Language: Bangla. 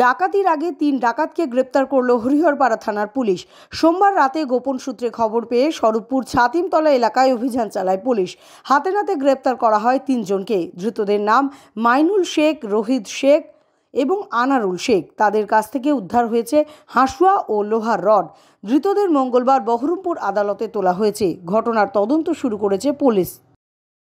ডাকাতির আগে তিন ডাকাতকে গ্রেপ্তার করল হরিহরপাড়া থানার পুলিশ সোমবার রাতে গোপন সূত্রে খবর পেয়ে স্বরূপপুর ছাতিমতলা এলাকায় অভিযান চালায় পুলিশ হাতে নাতে গ্রেপ্তার করা হয় তিনজনকে ধৃতদের নাম মাইনুল শেখ রোহিত শেখ এবং আনারুল শেখ তাদের কাছ থেকে উদ্ধার হয়েছে হাঁসুয়া ও লোহার রড ধৃতদের মঙ্গলবার বহরমপুর আদালতে তোলা হয়েছে ঘটনার তদন্ত শুরু করেছে পুলিশ